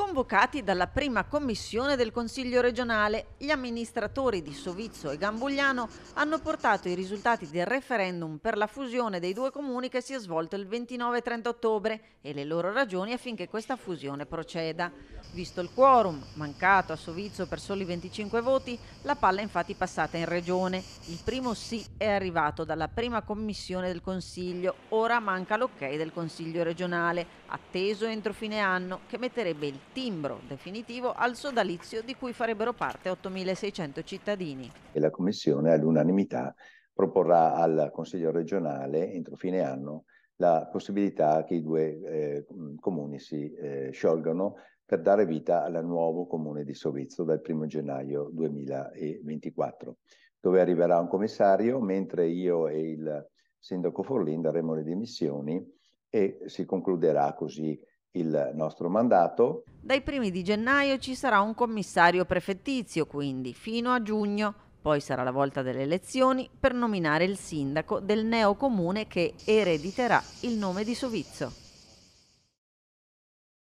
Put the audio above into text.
Convocati dalla prima commissione del Consiglio regionale, gli amministratori di Sovizzo e Gambugliano hanno portato i risultati del referendum per la fusione dei due comuni che si è svolto il 29 30 ottobre e le loro ragioni affinché questa fusione proceda. Visto il quorum, mancato a Sovizzo per soli 25 voti, la palla è infatti passata in regione. Il primo sì è arrivato dalla prima commissione del Consiglio, ora manca l'ok del Consiglio regionale, atteso entro fine anno, che metterebbe il timbro definitivo al sodalizio di cui farebbero parte 8.600 cittadini. E la Commissione all'unanimità proporrà al Consiglio regionale entro fine anno la possibilità che i due eh, comuni si eh, sciolgano per dare vita al nuovo comune di Sovizzo dal 1 gennaio 2024, dove arriverà un commissario, mentre io e il sindaco Forlin daremo le dimissioni e si concluderà così il nostro mandato. Dai primi di gennaio ci sarà un commissario prefettizio, quindi fino a giugno. Poi sarà la volta delle elezioni per nominare il sindaco del neo comune che erediterà il nome di Sovizzo.